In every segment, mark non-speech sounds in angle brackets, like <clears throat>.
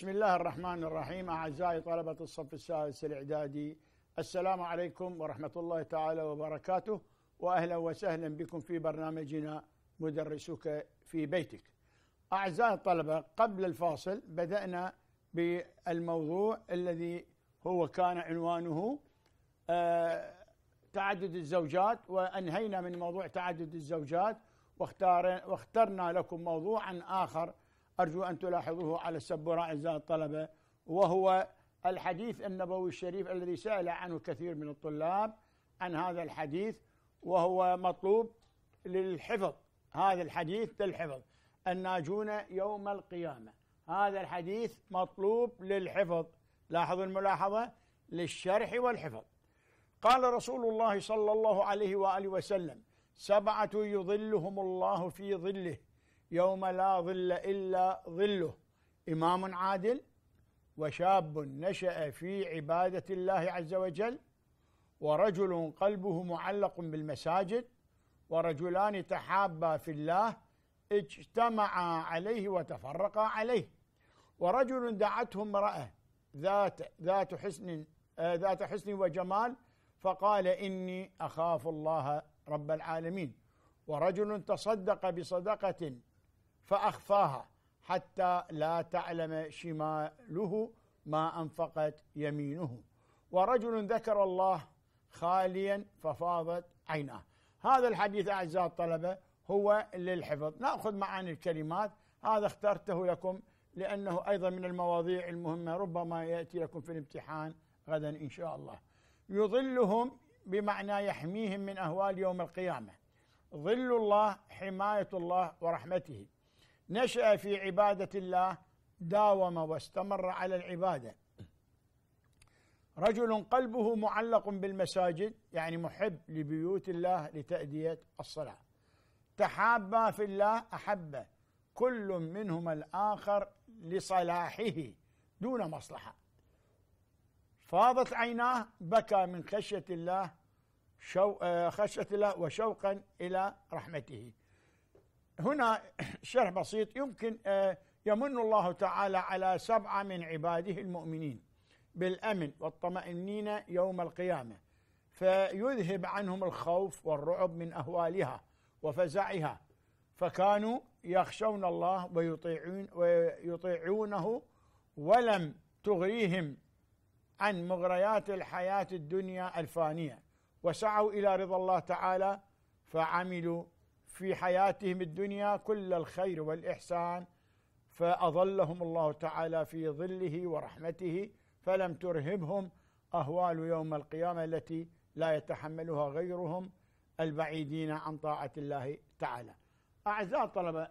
بسم الله الرحمن الرحيم أعزائي طلبة الصف السادس الإعدادي السلام عليكم ورحمة الله تعالى وبركاته وأهلا وسهلا بكم في برنامجنا مدرسك في بيتك أعزائي الطلبة قبل الفاصل بدأنا بالموضوع الذي هو كان عنوانه آه، تعدد الزوجات وأنهينا من موضوع تعدد الزوجات واخترنا لكم موضوعا آخر أرجو أن تلاحظوه على السبورة أعزائي الطلبة وهو الحديث النبوي الشريف الذي سأل عنه كثير من الطلاب عن هذا الحديث وهو مطلوب للحفظ هذا الحديث للحفظ الناجون يوم القيامة هذا الحديث مطلوب للحفظ لاحظوا الملاحظة للشرح والحفظ قال رسول الله صلى الله عليه وآله وسلم سبعة يظلهم الله في ظله يوم لا ظل إلا ظله إمام عادل وشاب نشأ في عبادة الله عز وجل ورجل قلبه معلق بالمساجد ورجلان تحابا في الله اجتمعا عليه وتفرقا عليه ورجل دعته امرأة ذات ذات حسن آه، ذات حسن وجمال فقال إني أخاف الله رب العالمين ورجل تصدق بصدقة فأخفاها حتى لا تعلم شماله ما أنفقت يمينه ورجل ذكر الله خاليا ففاضت عيناه هذا الحديث أعزائي الطلبة هو للحفظ نأخذ معاني الكلمات هذا اخترته لكم لأنه أيضا من المواضيع المهمة ربما يأتي لكم في الامتحان غدا إن شاء الله يظلهم بمعنى يحميهم من أهوال يوم القيامة ظل الله حماية الله ورحمته نشأ في عبادة الله داوم واستمر على العبادة رجل قلبه معلق بالمساجد يعني محب لبيوت الله لتأدية الصلاة تحابا في الله أحب كل منهما الآخر لصلاحه دون مصلحة فاضت عيناه بكى من خشية الله شو آه، خشية الله وشوقا إلى رحمته هنا شرح بسيط يمكن آه، يمن الله تعالى على سبعة من عباده المؤمنين بالأمن والطمأنينة يوم القيامة فيذهب عنهم الخوف والرعب من أهوالها وفزعها فكانوا يخشون الله ويطيعون ويطيعونه ولم تغريهم عن مغريات الحياة الدنيا الفانية وسعوا إلى رضا الله تعالى فعملوا في حياتهم الدنيا كل الخير والإحسان فأظلهم الله تعالى في ظله ورحمته فلم ترهبهم أهوال يوم القيامة التي لا يتحملها غيرهم البعيدين عن طاعة الله تعالى أعزاء الطلبة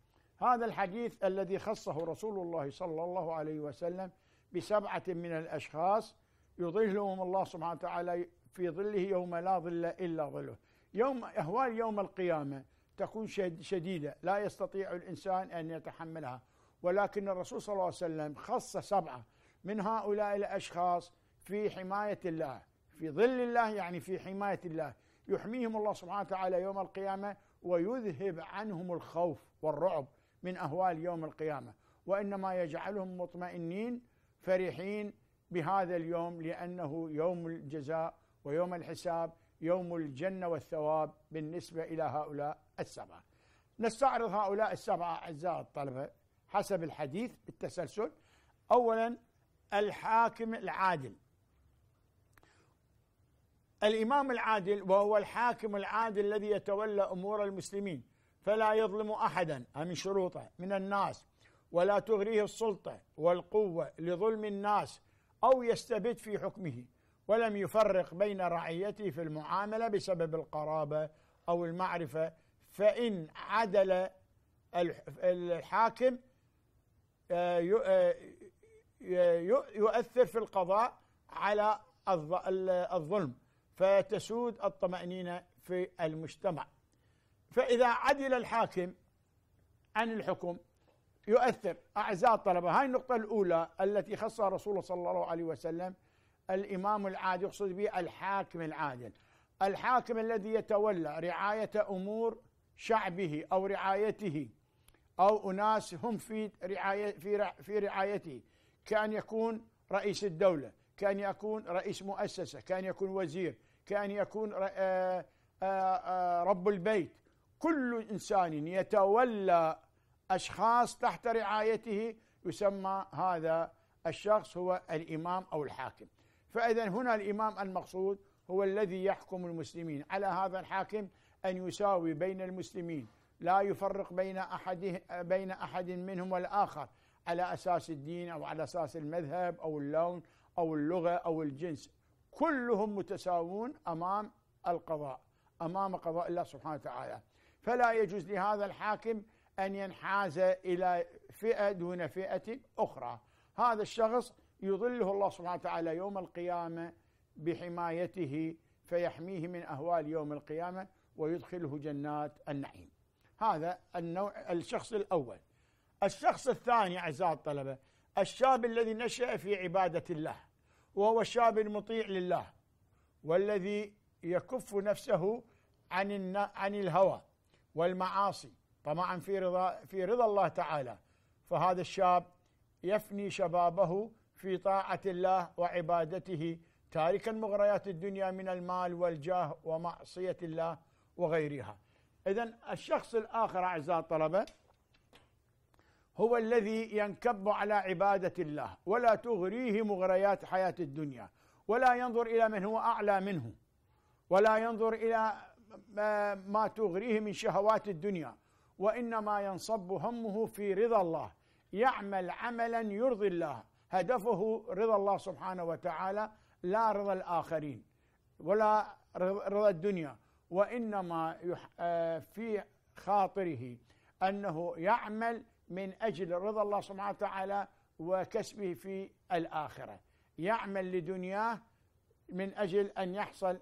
<clears throat> هذا الحديث الذي خصه رسول الله صلى الله عليه وسلم بسبعة من الأشخاص يظلهم الله سبحانه وتعالى في ظله يوم لا ظل إلا ظله يوم أهوال يوم القيامة تكون شديدة لا يستطيع الإنسان أن يتحملها ولكن الرسول صلى الله عليه وسلم خص سبعة من هؤلاء الأشخاص في حماية الله في ظل الله يعني في حماية الله يحميهم الله سبحانه وتعالى يوم القيامة ويذهب عنهم الخوف والرعب من أهوال يوم القيامة وإنما يجعلهم مطمئنين فرحين بهذا اليوم لأنه يوم الجزاء ويوم الحساب يوم الجنة والثواب بالنسبة إلى هؤلاء السبعة نستعرض هؤلاء السبعة أعزائي الطلبة حسب الحديث بالتسلسل أولا الحاكم العادل الإمام العادل وهو الحاكم العادل الذي يتولى أمور المسلمين فلا يظلم أحدا من شروطه من الناس ولا تغريه السلطة والقوة لظلم الناس أو يستبد في حكمه ولم يفرق بين رعيته في المعاملة بسبب القرابة أو المعرفة فإن عدل الحاكم آه، آه، يؤثر في القضاء على الظلم فتسود الطمأنينة في المجتمع فإذا عدل الحاكم عن الحكم يؤثر أعزاء الطلبة هاي النقطة الأولى التي خصها رسول الله صلى الله عليه وسلم الإمام العادل يقصد به الحاكم العادل الحاكم الذي يتولى رعاية أمور شعبه أو رعايته أو أناس هم في رعاية في في رعايته كأن يكون رئيس الدولة كأن يكون رئيس مؤسسة كأن يكون وزير كأن يكون آه، آه، آه، رب البيت كل إنسان يتولى أشخاص تحت رعايته يسمى هذا الشخص هو الإمام أو الحاكم فإذا هنا الإمام المقصود هو الذي يحكم المسلمين على هذا الحاكم أن يساوي بين المسلمين لا يفرق بين أحد بين أحد منهم والآخر على أساس الدين أو على أساس المذهب أو اللون أو اللغة أو الجنس كلهم متساوون أمام القضاء أمام قضاء الله سبحانه وتعالى فلا يجوز لهذا الحاكم أن ينحاز إلى فئة دون فئة أخرى هذا الشخص يظله الله سبحانه وتعالى يوم القيامه بحمايته فيحميه من اهوال يوم القيامه ويدخله جنات النعيم. هذا النوع الشخص الاول. الشخص الثاني اعزائي الطلبه الشاب الذي نشا في عباده الله وهو شاب مطيع لله والذي يكف نفسه عن عن الهوى والمعاصي طمعا في رضا في رضا الله تعالى فهذا الشاب يفني شبابه في طاعة الله وعبادته تاركا مغريات الدنيا من المال والجاه ومعصية الله وغيرها إذا الشخص الآخر أعزائي الطلبة هو الذي ينكب على عبادة الله ولا تغريه مغريات حياة الدنيا ولا ينظر إلى من هو أعلى منه ولا ينظر إلى ما تغريه من شهوات الدنيا وإنما ينصب همه في رضا الله يعمل عملا يرضي الله هدفه رضا الله سبحانه وتعالى لا رضا الآخرين ولا رضا الدنيا وإنما آه، في خاطره أنه يعمل من أجل رضا الله سبحانه وتعالى وكسبه في الآخرة يعمل لدنياه من أجل أن يحصل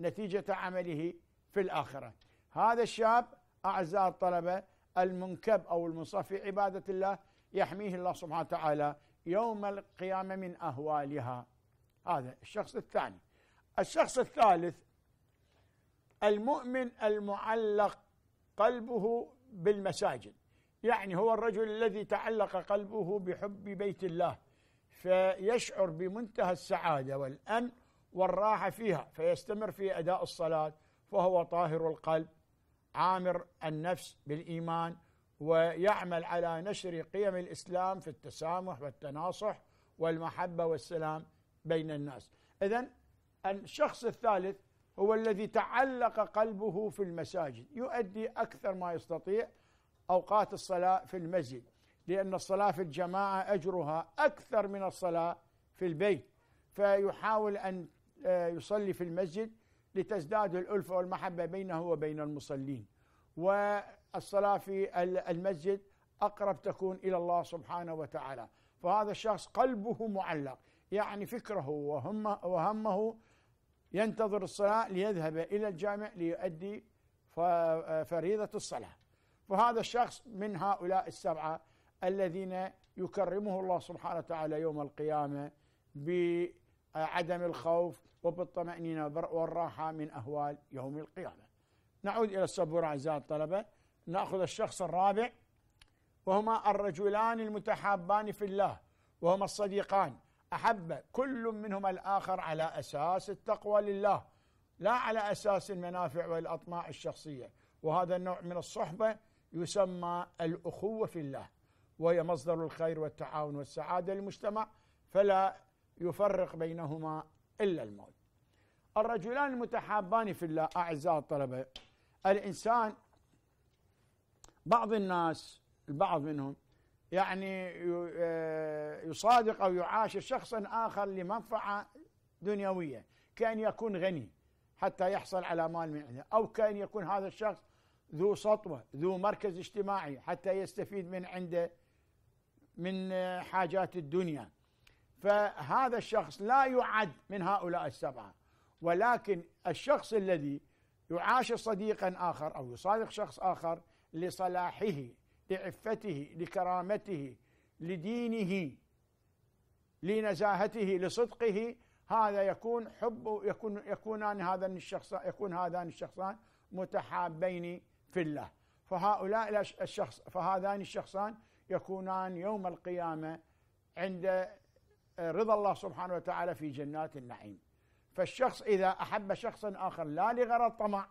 نتيجة عمله في الآخرة هذا الشاب أعزائي الطلبة المنكب أو المصفي في عبادة الله يحميه الله سبحانه وتعالى يوم القيامة من أهوالها هذا الشخص الثاني الشخص الثالث المؤمن المعلق قلبه بالمساجد يعني هو الرجل الذي تعلق قلبه بحب بيت الله فيشعر بمنتهى السعادة والأن والراحة فيها فيستمر في أداء الصلاة فهو طاهر القلب عامر النفس بالإيمان ويعمل على نشر قيم الإسلام في التسامح والتناصح والمحبة والسلام بين الناس إذا الشخص الثالث هو الذي تعلق قلبه في المساجد يؤدي أكثر ما يستطيع أوقات الصلاة في المسجد لأن الصلاة في الجماعة أجرها أكثر من الصلاة في البيت فيحاول أن آه، يصلي في المسجد لتزداد الألفة والمحبة بينه وبين المصلين و الصلاة في المسجد أقرب تكون إلى الله سبحانه وتعالى فهذا الشخص قلبه معلق يعني فكره وهمه, وهمه ينتظر الصلاة ليذهب إلى الجامع ليؤدي فريضة الصلاة فهذا الشخص من هؤلاء السبعة الذين يكرمه الله سبحانه وتعالى يوم القيامة بعدم الخوف وبالطمأنينة والراحة من أهوال يوم القيامة نعود إلى السبورة أعزائي الطلبة ناخذ الشخص الرابع وهما الرجلان المتحابان في الله وهما الصديقان احب كل منهما الاخر على اساس التقوى لله لا على اساس المنافع والاطماع الشخصيه وهذا النوع من الصحبه يسمى الاخوه في الله وهي مصدر الخير والتعاون والسعاده للمجتمع فلا يفرق بينهما الا الموت. الرجلان المتحابان في الله اعزائي الطلبه الانسان بعض الناس البعض منهم يعني آه، يصادق أو يعاشر شخصا آخر لمنفعة دنيوية كأن يكون غني حتى يحصل على مال من عنده أو كأن يكون هذا الشخص ذو سطوة ذو مركز اجتماعي حتى يستفيد من عنده من آه، حاجات الدنيا فهذا الشخص لا يعد من هؤلاء السبعة ولكن الشخص الذي يعاشر صديقا آخر أو يصادق شخص آخر لصلاحه لعفته لكرامته لدينه لنزاهته لصدقه هذا يكون حب يكون يكونان هذان الشخصان يكون هذان الشخصان متحابين في الله فهؤلاء الشخص فهذان الشخصان يكونان يوم القيامه عند آه، رضا الله سبحانه وتعالى في جنات النعيم فالشخص اذا احب شخصا اخر لا لغرض طمع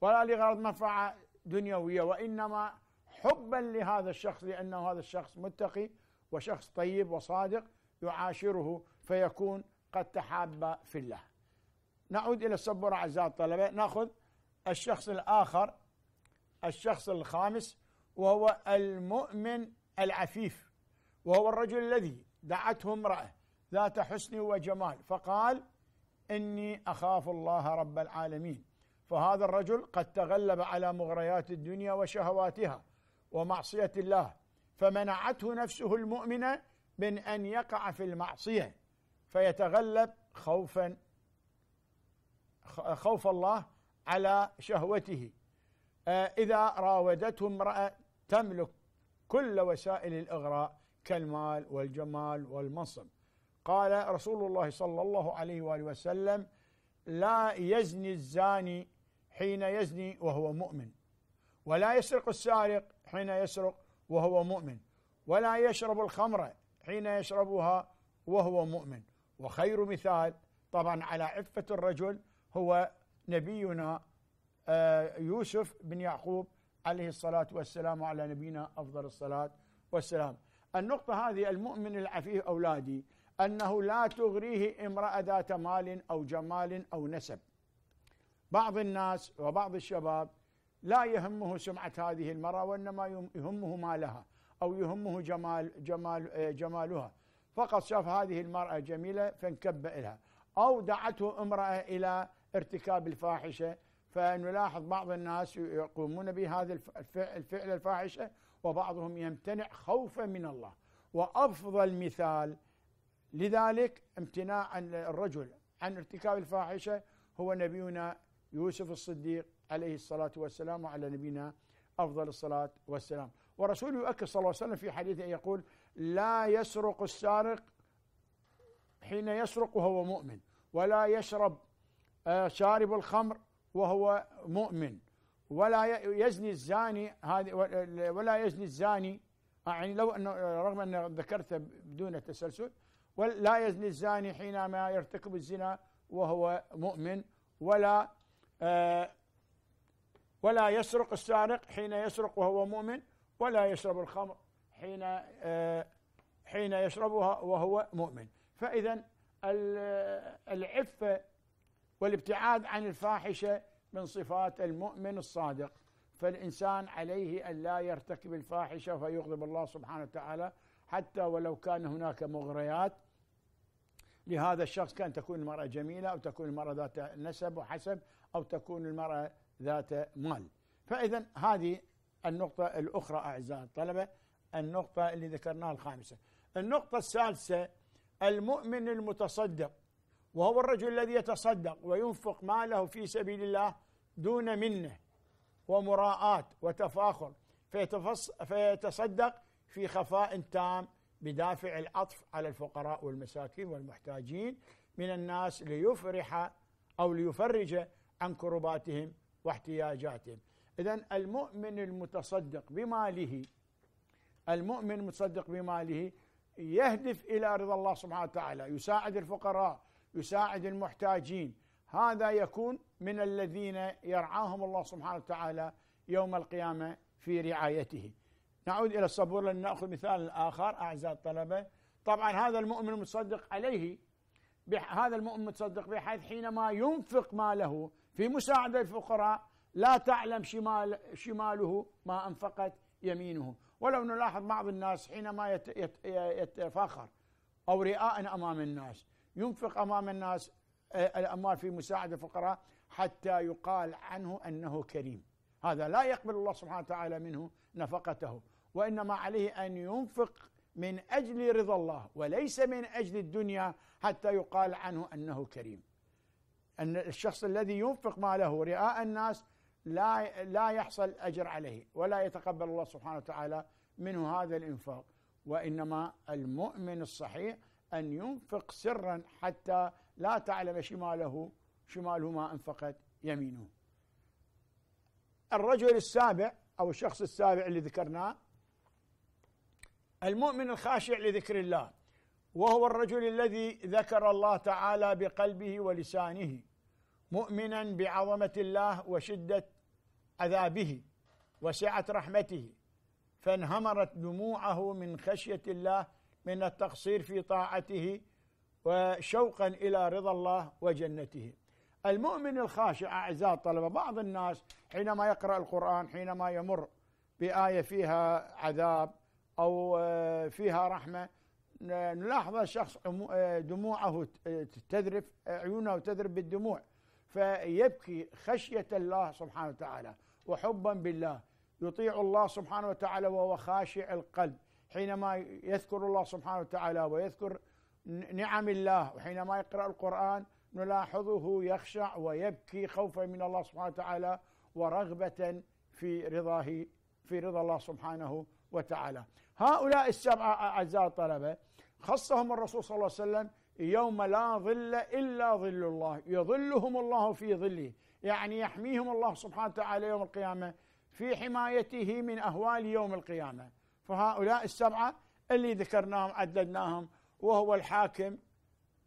ولا لغرض منفعه دنيوية وإنما حبا لهذا الشخص لأنه هذا الشخص متقي وشخص طيب وصادق يعاشره فيكون قد تحاب في الله نعود إلى السبورة أعزائي الطلبة نأخذ الشخص الآخر الشخص الخامس وهو المؤمن العفيف وهو الرجل الذي دعته امرأة ذات حسن وجمال فقال إني أخاف الله رب العالمين فهذا الرجل قد تغلب على مغريات الدنيا وشهواتها ومعصية الله فمنعته نفسه المؤمنة من أن يقع في المعصية فيتغلب خوفا خوف الله على شهوته آه، إذا راودته امرأة تملك كل وسائل الإغراء كالمال والجمال والمنصب قال رسول الله صلى الله عليه وآله وسلم لا يزني الزاني حين يزني وهو مؤمن ولا يسرق السارق حين يسرق وهو مؤمن ولا يشرب الخمر حين يشربها وهو مؤمن وخير مثال طبعا على عفة الرجل هو نبينا آه، يوسف بن يعقوب عليه الصلاة والسلام على نبينا أفضل الصلاة والسلام النقطة هذه المؤمن العفيف أولادي أنه لا تغريه امرأة ذات مال أو جمال أو نسب بعض الناس وبعض الشباب لا يهمه سمعة هذه المرأة وإنما يهمه مالها أو يهمه جمال جمال آه، جمالها فقط شاف هذه المرأة جميلة فانكب إلها أو دعته امرأة إلى ارتكاب الفاحشة فنلاحظ بعض الناس يقومون بهذا الفعل الفاحشة وبعضهم يمتنع خوفا من الله وأفضل مثال لذلك امتناع الرجل عن ارتكاب الفاحشة هو نبينا يوسف الصديق عليه الصلاة والسلام وعلى نبينا أفضل الصلاة والسلام ورسول يؤكد صلى الله عليه وسلم في حديثه يقول لا يسرق السارق حين يسرق وهو مؤمن ولا يشرب آه، شارب الخمر وهو مؤمن ولا يزني الزاني هذه ولا يزني الزاني يعني لو انه رغم ان ذكرته بدون تسلسل ولا يزني الزاني حينما يرتكب الزنا وهو مؤمن ولا آه، ولا يسرق السارق حين يسرق وهو مؤمن ولا يشرب الخمر حين آه، حين يشربها وهو مؤمن فإذا العفة والابتعاد عن الفاحشة من صفات المؤمن الصادق فالإنسان عليه أن لا يرتكب الفاحشة فيغضب الله سبحانه وتعالى حتى ولو كان هناك مغريات لهذا الشخص كان تكون المرأة جميلة أو تكون المرأة ذات نسب وحسب أو تكون المرأة ذات مال فإذا هذه النقطة الأخرى أعزائي الطلبة النقطة اللي ذكرناها الخامسة النقطة السادسة المؤمن المتصدق وهو الرجل الذي يتصدق وينفق ماله في سبيل الله دون منه ومراءات وتفاخر فيتصدق في خفاء تام بدافع العطف على الفقراء والمساكين والمحتاجين من الناس ليفرح أو ليفرج عن كرباتهم واحتياجاتهم إذا المؤمن المتصدق بماله المؤمن المتصدق بماله يهدف إلى رضا الله سبحانه وتعالى يساعد الفقراء يساعد المحتاجين هذا يكون من الذين يرعاهم الله سبحانه وتعالى يوم القيامة في رعايته نعود إلى الصبور لنأخذ مثال آخر أعزائي الطلبة طبعا هذا المؤمن المتصدق عليه هذا المؤمن المتصدق بحيث حينما ينفق ماله في مساعدة الفقراء لا تعلم شمال شماله ما أنفقت يمينه ولو نلاحظ بعض الناس حينما يتفاخر أو رئاء أمام الناس ينفق أمام الناس آه، الأموال في مساعدة الفقراء حتى يقال عنه أنه كريم هذا لا يقبل الله سبحانه وتعالى منه نفقته وإنما عليه أن ينفق من أجل رضا الله وليس من أجل الدنيا حتى يقال عنه أنه كريم أن الشخص الذي ينفق ماله رئاء الناس لا لا يحصل أجر عليه ولا يتقبل الله سبحانه وتعالى منه هذا الإنفاق وإنما المؤمن الصحيح أن ينفق سرا حتى لا تعلم شماله شماله ما أنفقت يمينه الرجل السابع أو الشخص السابع اللي ذكرناه المؤمن الخاشع لذكر الله وهو الرجل الذي ذكر الله تعالى بقلبه ولسانه مؤمنا بعظمه الله وشده عذابه وسعه رحمته فانهمرت دموعه من خشيه الله من التقصير في طاعته وشوقا الى رضا الله وجنته. المؤمن الخاشع اعزاء الطلبه بعض الناس حينما يقرا القران حينما يمر بايه فيها عذاب أو آه، فيها رحمة نلاحظ الشخص آه، دموعه تذرف عيونه تذرف بالدموع فيبكي خشية الله سبحانه وتعالى وحبا بالله يطيع الله سبحانه وتعالى وهو خاشع القلب حينما يذكر الله سبحانه وتعالى ويذكر نعم الله وحينما يقرأ القرآن نلاحظه يخشع ويبكي خوفا من الله سبحانه وتعالى ورغبة في رضاه في رضا الله سبحانه وتعالى هؤلاء السبعة أعزاء الطلبة خصهم الرسول صلى الله عليه وسلم يوم لا ظل إلا ظل الله يظلهم الله في ظله يعني يحميهم الله سبحانه وتعالى يوم القيامة في حمايته من أهوال يوم القيامة فهؤلاء السبعة اللي ذكرناهم عددناهم وهو الحاكم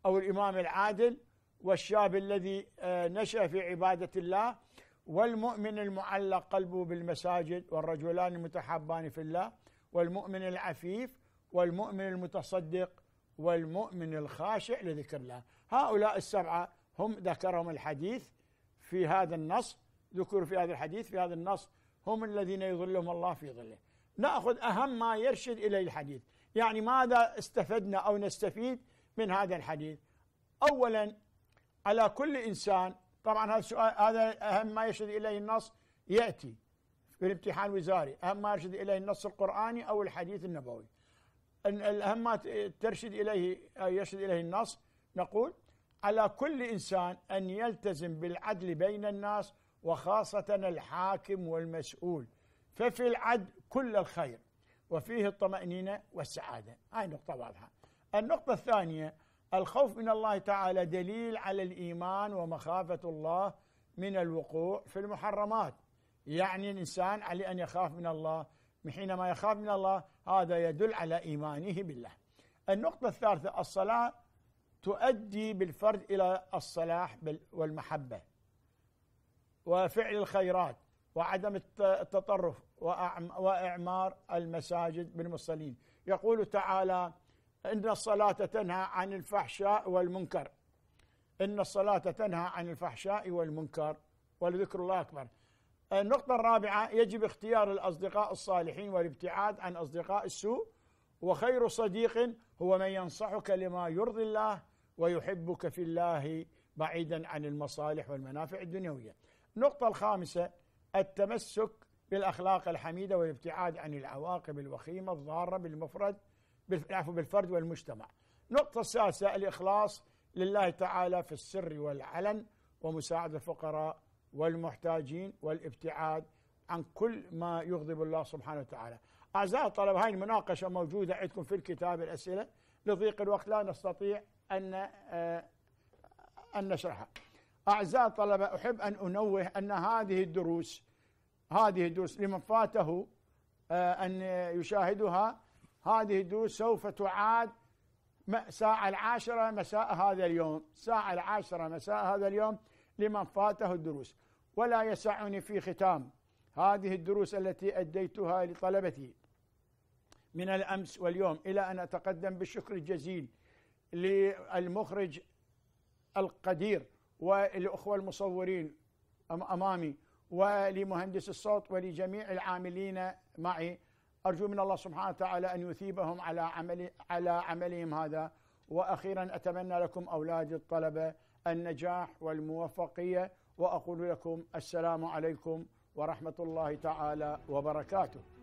أو الإمام العادل والشاب الذي آه، نشأ في عبادة الله والمؤمن المعلق قلبه بالمساجد والرجلان المتحابان في الله والمؤمن العفيف والمؤمن المتصدق والمؤمن الخاشع لذكر الله هؤلاء السبعة هم ذكرهم الحديث في هذا النص ذكروا في هذا الحديث في هذا النص هم الذين يظلهم الله في ظله ناخذ اهم ما يرشد اليه الحديث يعني ماذا استفدنا او نستفيد من هذا الحديث اولا على كل انسان طبعا هذا السؤال هذا اهم ما يرشد اليه النص ياتي في الوزاري وزاري ما يرشد إليه النص القرآني أو الحديث النبوي ما ترشد إليه يرشد إليه النص نقول على كل إنسان أن يلتزم بالعدل بين الناس وخاصة الحاكم والمسؤول ففي العدل كل الخير وفيه الطمأنينة والسعادة هاي نقطة واضحة النقطة الثانية الخوف من الله تعالى دليل على الإيمان ومخافة الله من الوقوع في المحرمات يعني الإنسان عليه أن يخاف من الله حينما يخاف من الله هذا يدل على إيمانه بالله النقطة الثالثة الصلاة تؤدي بالفرد إلى الصلاح والمحبة وفعل الخيرات وعدم التطرف وإعمار المساجد بالمصلين يقول تعالى إن الصلاة تنهى عن الفحشاء والمنكر إن الصلاة تنهى عن الفحشاء والمنكر ولذكر الله أكبر النقطة الرابعة يجب اختيار الأصدقاء الصالحين والابتعاد عن أصدقاء السوء وخير صديق هو من ينصحك لما يرضي الله ويحبك في الله بعيدا عن المصالح والمنافع الدنيوية النقطة الخامسة التمسك بالأخلاق الحميدة والابتعاد عن العواقب الوخيمة الضارة بالمفرد بالعفو بالفرد والمجتمع نقطة السادسة الإخلاص لله تعالى في السر والعلن ومساعدة الفقراء والمحتاجين والابتعاد عن كل ما يغضب الله سبحانه وتعالى أعزائي الطلبة هاي المناقشة موجودة عندكم في الكتاب الأسئلة لضيق الوقت لا نستطيع أن آه، أن نشرحها أعزائي الطلبة أحب أن أنوه أن هذه الدروس هذه الدروس لمن فاته آه، أن يشاهدها هذه الدروس سوف تعاد الساعة العاشرة مساء هذا اليوم الساعة العاشرة مساء هذا اليوم لمن فاته الدروس ولا يسعني في ختام هذه الدروس التي أديتها لطلبتي من الأمس واليوم إلى أن أتقدم بالشكر الجزيل للمخرج القدير والأخوة المصورين أمامي ولمهندس الصوت ولجميع العاملين معي أرجو من الله سبحانه وتعالى أن يثيبهم على عمل على عملهم هذا وأخيرا أتمنى لكم أولادي الطلبة النجاح والموفقية وأقول لكم السلام عليكم ورحمة الله تعالى وبركاته